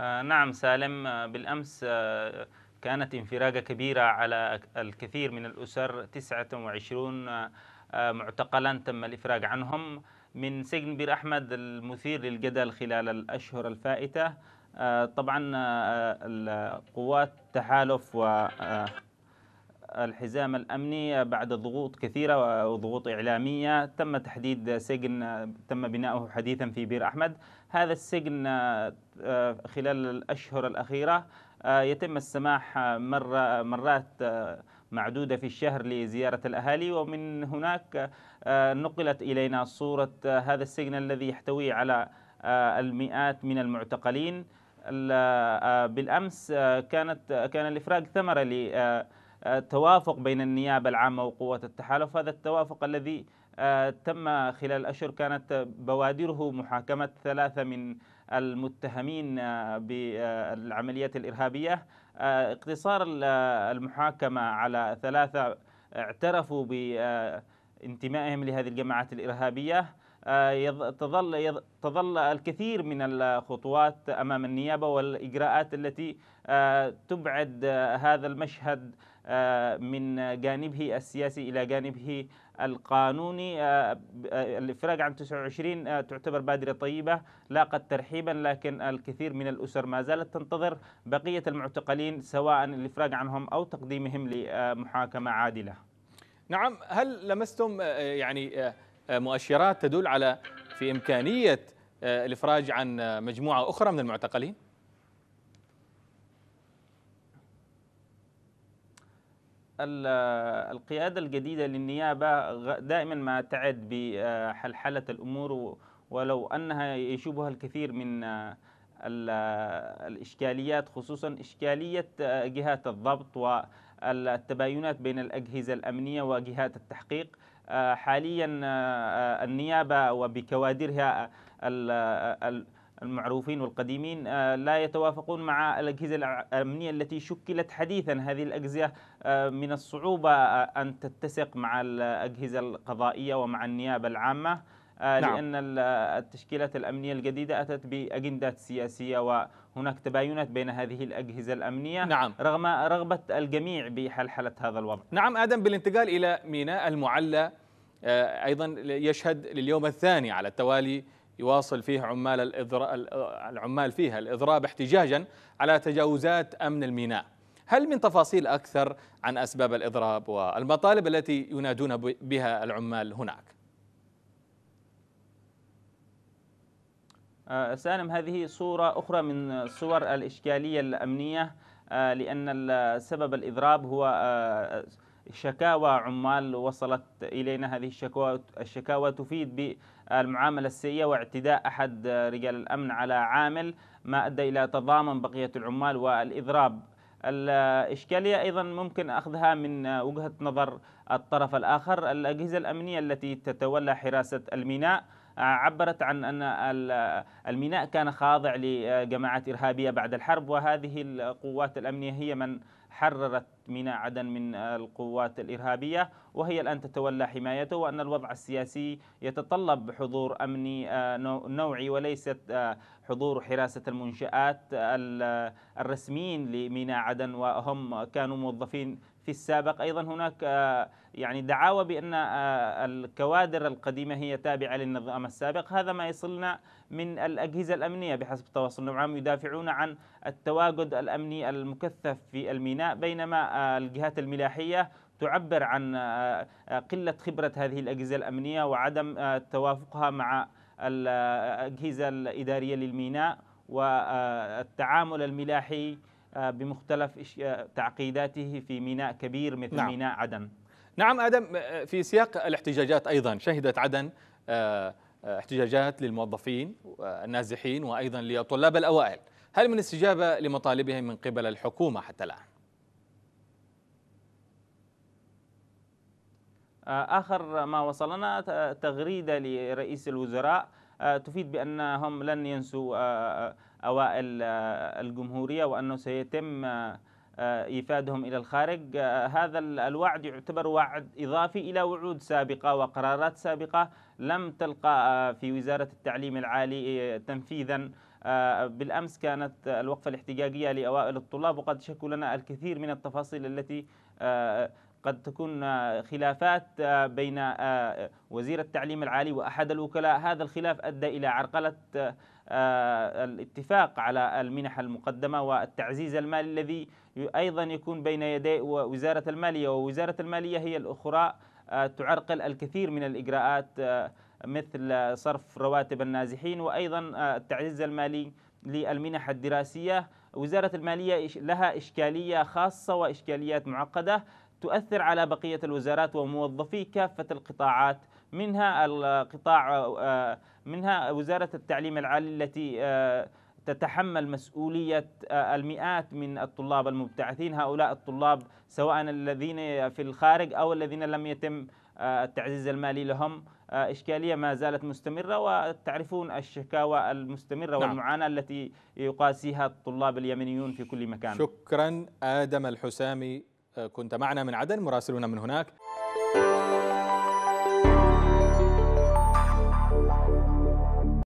آه نعم سالم آه، بالأمس آه كانت انفراجة كبيرة على الكثير من الأسر 29 آه،, آه معتقلا تم الإفراج عنهم من سجن بير أحمد المثير للجدل خلال الأشهر الفائتة آه، طبعا قوات تحالف و الحزام الأمني بعد ضغوط كثيرة وضغوط إعلامية تم تحديد سجن تم بناؤه حديثا في بير أحمد هذا السجن آه، خلال الأشهر الأخيرة آه، يتم السماح مرة مرات آه، معدودة في الشهر لزيارة الأهالي ومن هناك نقلت إلينا صورة هذا السجن الذي يحتوي على المئات من المعتقلين بالأمس كانت كان الإفراج ثمرة توافق بين النيابة العامة وقوة التحالف هذا التوافق الذي آه، تم خلال أشهر كانت بوادره محاكمة ثلاثة من المتهمين آه، بالعمليات الإرهابية آه، اقتصار المحاكمة على ثلاثة اعترفوا بانتمائهم لهذه الجماعات الإرهابية تظل تظل الكثير من الخطوات امام النيابه والاجراءات التي تبعد هذا المشهد آه، من جانبه السياسي إلى جانبه القانوني الإفراج عن 29 تعتبر بادرة طيبة لاقت ترحيبا لكن الكثير من الأسر ما زالت تنتظر بقية المعتقلين سواء الإفراج عنهم أو تقديمهم لمحاكمة عادلة نعم هل لمستم آه، يعني آه، مؤشرات تدل على في إمكانية الإفراج عن مجموعة أخرى من المعتقلين؟ القيادة الجديدة للنيابة دائما ما تعد بحلحلة الأمور ولو أنها يشوبها الكثير من آه، الإشكاليات خصوصا إشكالية آه، جهات الضبط والتباينات بين الأجهزة الأمنية وجهات التحقيق آه، حاليا النيابة وبكوادرها المعروفين والقديمين آه، لا يتوافقون مع الأجهزة الأمنية التي شكلت حديثا هذه الأجهزة آه، من الصعوبة آه، أن تتسق مع الأجهزة القضائية ومع النيابة العامة نعم. لأن نعم. التشكيلات الأمنية الجديدة أتت بأجندات سياسية وهناك تباينات بين هذه الأجهزة الأمنية نعم. رغم رغبة الجميع بحلحلة هذا الوضع نعم آدم بالانتقال إلى ميناء المعلى أيضا يشهد لليوم الثاني على التوالي يواصل فيه عمال الإذراء العمال فيها الإضراب احتجاجا على تجاوزات أمن الميناء هل من تفاصيل أكثر عن أسباب الإضراب والمطالب التي ينادون بها العمال هناك؟ أه، سالم هذه صورة أخرى من صور الإشكالية الأمنية أه، لأن سبب الإضراب هو أه، شكاوى عمال وصلت إلينا هذه الشكاوى الشكاوى تفيد بالمعاملة السيئة واعتداء أحد رجال الأمن على عامل ما أدى إلى تضامن بقية العمال والإضراب الإشكالية أيضا ممكن أخذها من وجهة نظر الطرف الآخر الأجهزة الأمنية التي تتولى حراسة الميناء عبرت عن أن الميناء كان خاضع لجماعات إرهابية بعد الحرب وهذه القوات الأمنية هي من حررت ميناء عدن من القوات الإرهابية وهي الآن تتولى حمايته وأن الوضع السياسي يتطلب حضور أمني آه، نوعي وليست آه، حضور حراسة المنشآت الرسميين لميناء عدن وهم كانوا موظفين في السابق أيضا هناك آه، يعني دعاوى بأن آه، الكوادر القديمة هي تابعة للنظام السابق هذا ما يصلنا من الأجهزة الأمنية بحسب التواصل العام يدافعون عن التواجد الأمني المكثف في الميناء بينما آه، الجهات الملاحية تعبر عن قلة خبرة هذه الأجهزة الأمنية وعدم توافقها مع الأجهزة الإدارية للميناء والتعامل الملاحي آه، بمختلف تعقيداته في ميناء كبير مثل نعم. ميناء عدن نعم آدم آه، في سياق الاحتجاجات أيضا شهدت عدن آه، احتجاجات للموظفين النازحين وأيضا للطلاب الأوائل هل من استجابة لمطالبهم من قبل الحكومة حتى الآن؟ آخر ما وصلنا تغريدة لرئيس الوزراء تفيد بأنهم لن ينسوا أوائل آه، الجمهورية وأنه سيتم آه، آه، إيفادهم إلى الخارج هذا الوعد يعتبر وعد إضافي إلى وعود سابقة وقرارات سابقة لم تلقى في وزارة التعليم العالي تنفيذا بالأمس كانت الوقفة الاحتجاجية لأوائل الطلاب وقد شكوا لنا الكثير من التفاصيل التي قد تكون خلافات بين وزير التعليم العالي وأحد الوكلاء هذا الخلاف أدى إلى عرقلة آه، الاتفاق على المنح المقدمة والتعزيز المالي الذي أيضا يكون بين يدي وزارة المالية ووزارة المالية هي الأخرى آه، تعرقل الكثير من الإجراءات آه، مثل صرف رواتب النازحين وأيضا التعزيز المالي للمنح الدراسية وزارة المالية لها إشكالية خاصة وإشكاليات معقدة تؤثر على بقية الوزارات وموظفي كافة القطاعات منها القطاع آه، منها وزارة التعليم العالي التي آه، تتحمل مسؤولية آه، المئات من الطلاب المبتعثين هؤلاء الطلاب سواء الذين في الخارج أو الذين لم يتم التعزيز المالي لهم إشكالية ما زالت مستمرة وتعرفون الشكاوى المستمرة نعم. والمعاناة التي يقاسيها الطلاب اليمنيون في كل مكان شكرا آدم الحسامي كنت معنا من عدن مراسلنا من هناك